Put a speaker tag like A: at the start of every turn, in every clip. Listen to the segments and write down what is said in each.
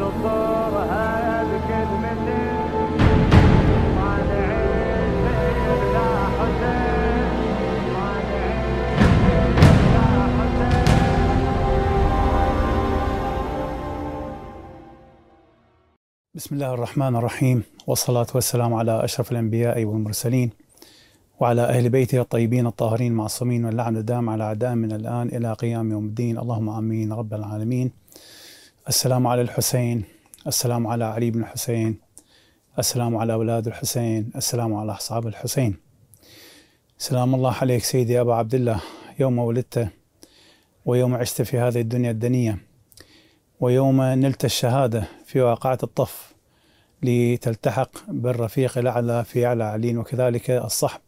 A: بسم الله الرحمن الرحيم والصلاة والسلام على أشرف الأنبياء والمرسلين وعلى أهل بيته الطيبين الطاهرين المعصومين واللعن الدام على أعدائهم من الآن إلى قيام يوم الدين اللهم آمين رب العالمين السلام على الحسين السلام على علي بن الحسين السلام على أولاد الحسين السلام على أصحاب الحسين سلام الله عليك سيدي أبا عبد الله يوم ولدت ويوم عشت في هذه الدنيا الدنية ويوم نلت الشهادة في واقعة الطف لتلتحق بالرفيق الأعلى في أعلى علين وكذلك الصحب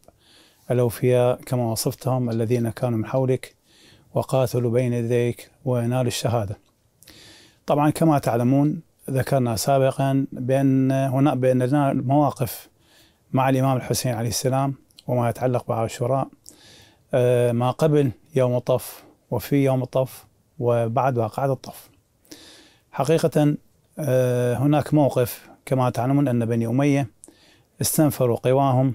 A: الأوفياء كما وصفتهم الذين كانوا من حولك وقاتلوا بين يديك ونالوا الشهادة طبعا كما تعلمون ذكرنا سابقا بأن هنا بأن لنا مواقف مع الإمام الحسين عليه السلام وما يتعلق بعاشوراء آه، ما قبل يوم الطف وفي يوم الطف وبعد واقعة الطف حقيقة آه، هناك موقف كما تعلمون أن بني أمية استنفروا قواهم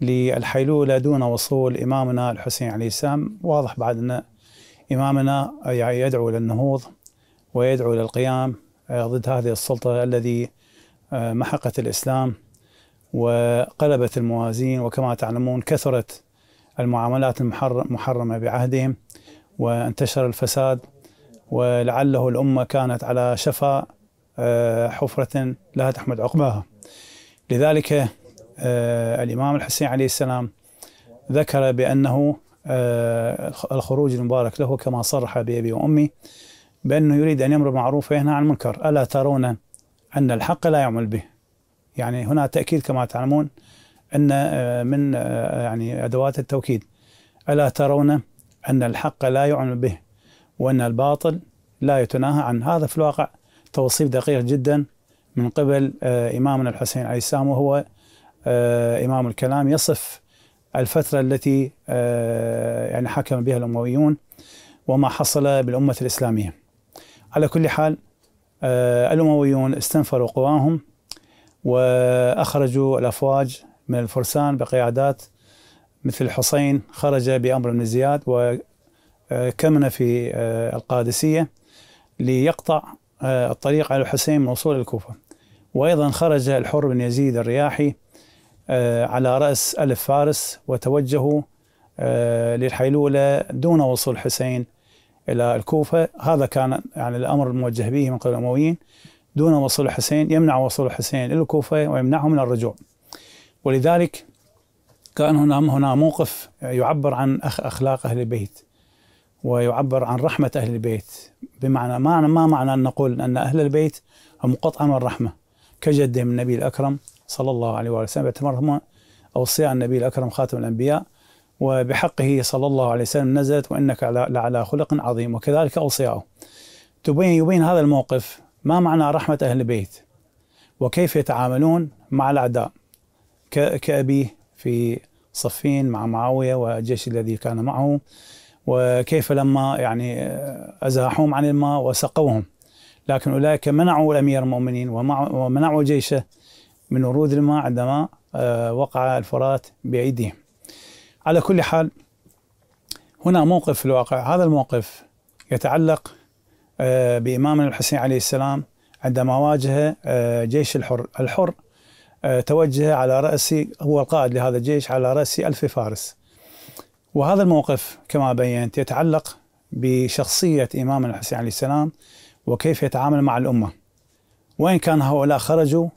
A: للحيلولة دون وصول إمامنا الحسين عليه السلام واضح بعد أن إمامنا يدعو إلى النهوض ويدعو إلى القيام آه، ضد هذه السلطة الذي آه، محقت الإسلام وقلبت الموازين وكما تعلمون كثرت المعاملات المحرمة بعهدهم وانتشر الفساد ولعله الأمة كانت على شفا آه، حفرة لا تحمد عقباها لذلك الإمام الحسين عليه السلام ذكر بأنه الخروج المبارك له كما صرح بأبي وأمي بأنه يريد أن يمر بالمعروف وينهى عن المنكر ألا ترون أن الحق لا يعمل به يعني هنا تأكيد كما تعلمون أن آه، من آه، يعني أدوات التوكيد ألا ترون أن الحق لا يعمل به وأن الباطل لا يتناهى عن هذا في الواقع توصيف دقيق جدا من قبل آه، إمامنا الحسين عليه السلام وهو إمام الكلام يصف الفترة التي يعني حكم بها الأمويون وما حصل بالأمة الإسلامية على كل حال آه، الأمويون استنفروا قواهم وأخرجوا الأفواج من الفرسان بقيادات مثل حسين خرج بأمر بن زياد وكمن آه، في آه، القادسية ليقطع الطريق على الحسين من وصول الكوفة وأيضا خرج الحر بن يزيد الرياحي على رأس ألف فارس وتوجهوا للحيلولة دون وصول حسين إلى الكوفة هذا كان يعني الأمر الموجه به من قبل الأمويين دون وصول الحسين يمنع وصول الحسين إلى الكوفة ويمنعه من الرجوع ولذلك كان هنا هنا موقف يعبر عن أخلاق أهل البيت ويعبر عن رحمة أهل البيت بمعنى ما ما معنى أن نقول أن أهل البيت هم قطعة من الرحمة كجدهم النبي الأكرم صلى الله عليه وآله وسلم يعتبرهم أوصياء النبي الأكرم خاتم الأنبياء وبحقه صلى الله عليه وسلم نزلت وإنك لعلى خلق عظيم وكذلك أوصياؤه تبين يبين هذا الموقف ما معنى رحمة أهل البيت وكيف يتعاملون مع الأعداء كأبيه في صفين مع معاوية والجيش الذي كان معه وكيف لما يعني أزاحوهم عن الماء وسقوهم لكن أولئك منعوا الأمير المؤمنين ومنعوا جيشه من ورود الماء عندما آه، وقع الفرات بأيديهم على كل حال هنا موقف في الواقع هذا الموقف يتعلق آه، بإمامنا الحسين عليه السلام عندما واجه آه، جيش الحر الحر آه، توجه على رأس هو القائد لهذا الجيش على رأس ألف فارس وهذا الموقف كما بينت يتعلق بشخصية إمام الحسين عليه السلام وكيف يتعامل مع الأمة وإن كان هؤلاء خرجوا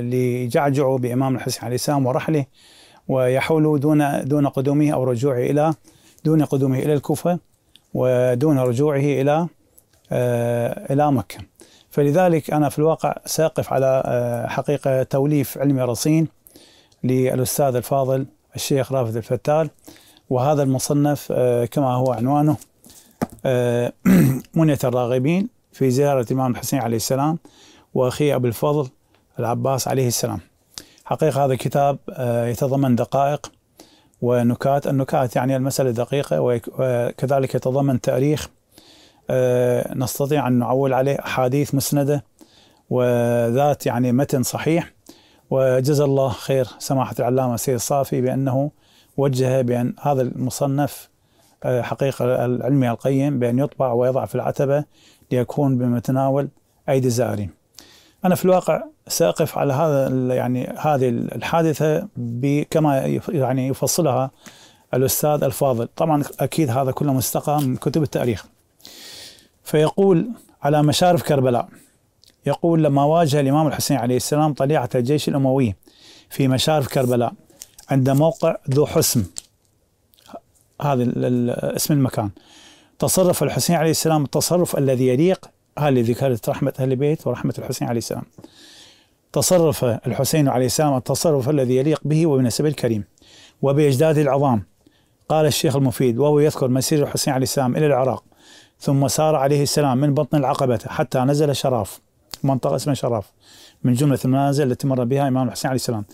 A: ليجعجعوا بإمام الحسين عليه السلام ورحله ويحول دون دون قدومه او رجوعه الى دون قدومه الى الكوفه ودون رجوعه الى آه، الى مكه. فلذلك انا في الواقع ساقف على آه، حقيقه توليف علمي رصين للاستاذ الفاضل الشيخ رافد الفتال وهذا المصنف آه، كما هو عنوانه منية الراغبين في زيارة الإمام الحسين عليه السلام وأخيه أبو الفضل العباس عليه السلام حقيقة هذا الكتاب آه، يتضمن دقائق ونكات النكات يعني المسألة دقيقة وكذلك يتضمن تاريخ آه، نستطيع أن نعول عليه أحاديث مسندة وذات يعني متن صحيح وجزا الله خير سماحة العلامة سيد الصافي بأنه وجه بأن هذا المصنف آه، حقيقة العلمي القيم بأن يطبع ويضع في العتبة ليكون بمتناول أيدي الزائرين انا في الواقع ساقف على هذا يعني هذه الحادثه كما يعني يفصلها الاستاذ الفاضل طبعا اكيد هذا كله مستقى من كتب التاريخ فيقول على مشارف كربلاء يقول لما واجه الامام الحسين عليه السلام طليعه الجيش الاموي في مشارف كربلاء عند موقع ذو حسم هذا اسم المكان تصرف الحسين عليه السلام التصرف الذي يليق هذه ذكرت رحمة أهل البيت ورحمة الحسين عليه السلام تصرف الحسين عليه السلام التصرف الذي يليق به وبنسبه الكريم وبأجداده العظام قال الشيخ المفيد وهو يذكر مسير الحسين عليه السلام إلى العراق ثم سار عليه السلام من بطن العقبة حتى نزل شراف منطقة اسمها شراف من جملة المنازل التي مر بها إمام الحسين عليه السلام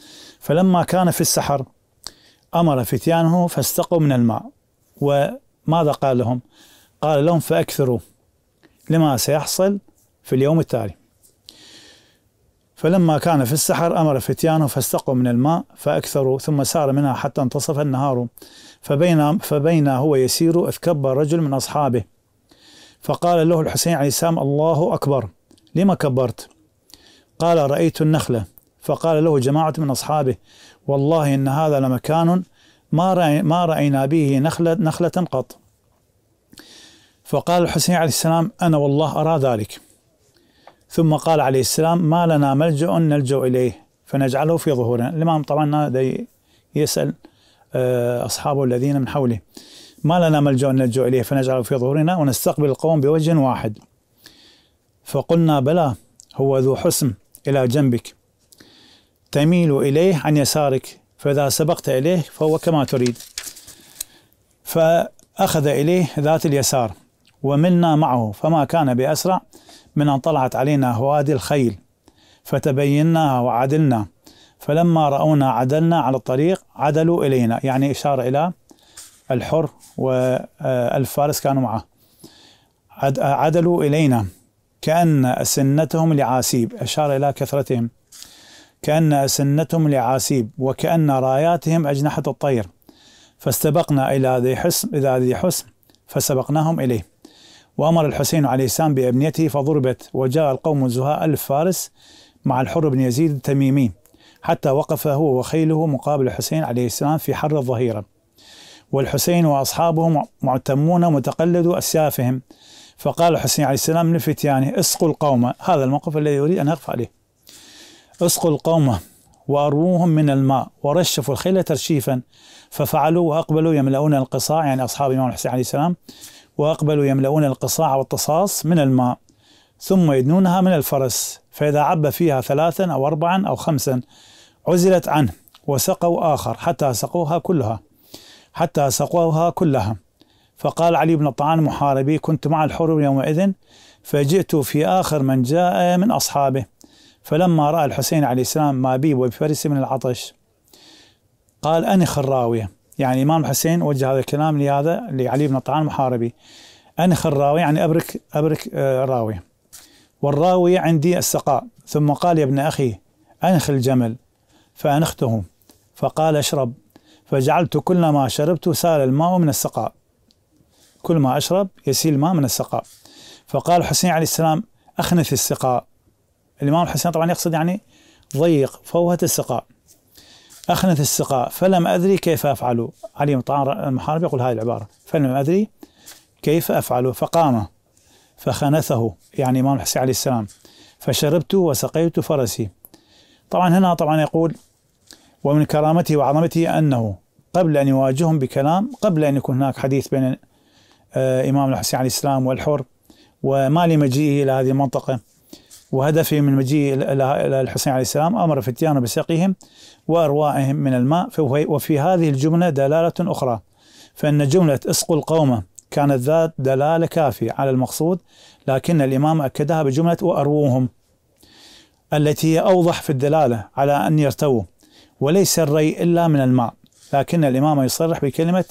A: فلما كان في السحر أمر فتيانه فاستقوا من الماء وماذا قال لهم قال لهم فأكثروا لما سيحصل في اليوم التالي فلما كان في السحر أمر فتيانه فاستقوا من الماء فأكثروا ثم سار منها حتى انتصف النهار فبين فبين هو يسير إذ كبر رجل من أصحابه فقال له الحسين عليه السلام الله أكبر لما كبرت قال رأيت النخلة فقال له جماعة من أصحابه والله إن هذا لمكان ما ما رأينا به نخلة نخلة قط فقال الحسين عليه السلام أنا والله أرى ذلك ثم قال عليه السلام ما لنا ملجأ نلجأ إليه فنجعله في ظهورنا الإمام طبعا يسأل آه، أصحابه الذين من حوله ما لنا ملجأ نلجأ إليه فنجعله في ظهورنا ونستقبل القوم بوجه واحد فقلنا بلى هو ذو حسن إلى جنبك تميل إليه عن يسارك فإذا سبقت إليه فهو كما تريد فأخذ إليه ذات اليسار ومنا معه فما كان بأسرع من أن طلعت علينا هوادي الخيل فتبينا وعدلنا فلما رأونا عدلنا على الطريق عدلوا إلينا يعني إشارة إلى الحر والفارس كانوا معه عدلوا إلينا كأن سنتهم لعاسيب أشار إلى كثرتهم كأن سنتهم لعاسيب وكأن راياتهم أجنحة الطير فاستبقنا إلى ذي حسن إلى ذي حسن فسبقناهم إليه وأمر الحسين عليه السلام بأبنيته فضربت وجاء القوم زهاء ألف فارس مع الحر بن يزيد التميمي حتى وقف هو وخيله مقابل الحسين عليه السلام في حر الظهيرة والحسين وأصحابه معتمون متقلد أسيافهم فقال الحسين عليه السلام لفتيانه يعني اسقوا القوم هذا الموقف الذي يريد أن أقف عليه اسقوا القوم وأروهم من الماء ورشفوا الخيل ترشيفا ففعلوا وأقبلوا يملؤون القصاع يعني أصحاب الإمام الحسين عليه السلام وأقبلوا يملؤون القصاع والتصاص من الماء ثم يدنونها من الفرس فإذا عب فيها ثلاثا أو أربعا أو خمسا عزلت عنه وسقوا آخر حتى سقوها كلها حتى سقوها كلها فقال علي بن الطعان محاربي كنت مع الحرور يومئذ فجئت في آخر من جاء من أصحابه فلما رأى الحسين عليه السلام ما بي وبفرسه من العطش قال أنخ الراوية يعني الإمام حسين وجه هذا الكلام لهذا لعلي بن طعان المحاربي أنخ الراوي يعني أبرك أبرك الراوي آه، والراوي عندي السقاء ثم قال يا ابن أخي أنخ الجمل فأنخته فقال اشرب فجعلت كل ما شربت سال الماء من السقاء كل ما أشرب يسيل الماء من السقاء فقال حسين عليه السلام أخنث السقاء الإمام الحسين طبعا يقصد يعني ضيق فوهة السقاء أخنث السقاء فلم أدري كيف أفعل علي المحارب يقول هذه العبارة فلم أدري كيف أفعل فقام فخنثه يعني إمام الحسين عليه السلام فشربت وسقيت فرسي طبعا هنا طبعا يقول ومن كرامته وعظمته أنه قبل أن يواجههم بكلام قبل أن يكون هناك حديث بين آه، إمام الحسين عليه السلام والحر وما لمجيئه إلى هذه المنطقة وهدفه من مجيء إلى الحسين عليه السلام أمر فتيان بسقيهم وارواعهم من الماء وفي هذه الجملة دلالة أخرى فإن جملة اسقوا القوم كانت ذات دلالة كافية على المقصود لكن الإمام أكدها بجملة وأروهم التي هي أوضح في الدلالة على أن يرتووا وليس الري إلا من الماء لكن الإمام يصرح بكلمة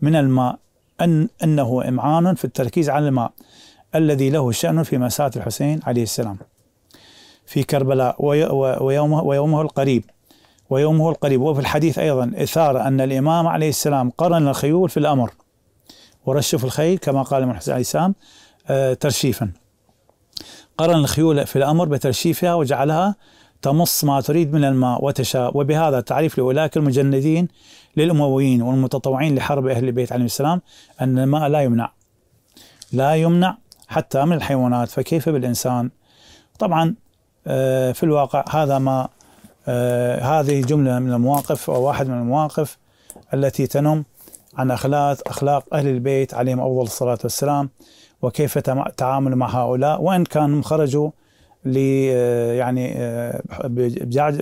A: من الماء أن أنه إمعان في التركيز على الماء الذي له شأن في مساله الحسين عليه السلام في كربلاء ويومه, ويومه القريب ويومه القريب وفي الحديث أيضا إثارة أن الإمام عليه السلام قرن الخيول في الأمر ورشف الخيل كما قال المحسن عليه السلام آه، ترشيفا قرن الخيول في الأمر بترشيفها وجعلها تمص ما تريد من الماء وتشاء وبهذا تعريف لأولئك المجندين للأمويين والمتطوعين لحرب أهل البيت عليهم السلام أن الماء لا يمنع لا يمنع حتى من الحيوانات فكيف بالإنسان طبعا آه، في الواقع هذا ما آه، هذه جملة من المواقف أو واحد من المواقف التي تنم عن أخلاق أخلاق أهل البيت عليهم أفضل الصلاة والسلام وكيف تعامل مع هؤلاء وإن كانهم خرجوا ل آه، يعني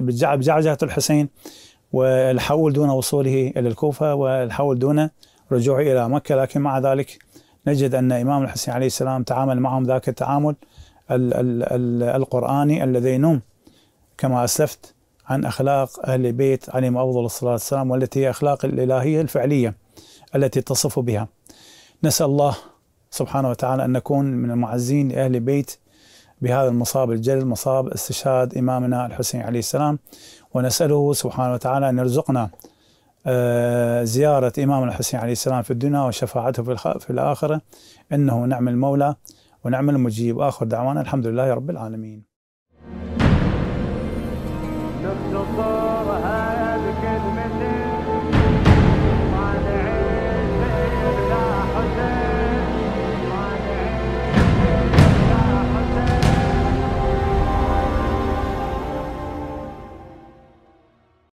A: بجعجعة الحسين والحول دون وصوله إلى الكوفة والحول دون رجوعه إلى مكة لكن مع ذلك نجد أن إمام الحسين عليه السلام تعامل معهم ذاك التعامل القرآني الذين كما أسلفت عن أخلاق أهل البيت عليهم أفضل الصلاة والسلام والتي هي أخلاق الإلهية الفعلية التي تصف بها نسأل الله سبحانه وتعالى أن نكون من المعزين لأهل البيت بهذا المصاب الجل مصاب استشهاد إمامنا الحسين عليه السلام ونسأله سبحانه وتعالى أن يرزقنا آه، زيارة إمام الحسين عليه السلام في الدنيا وشفاعته في الآخرة إنه نعم المولى ونعم المجيب واخر دعوانا الحمد لله رب العالمين.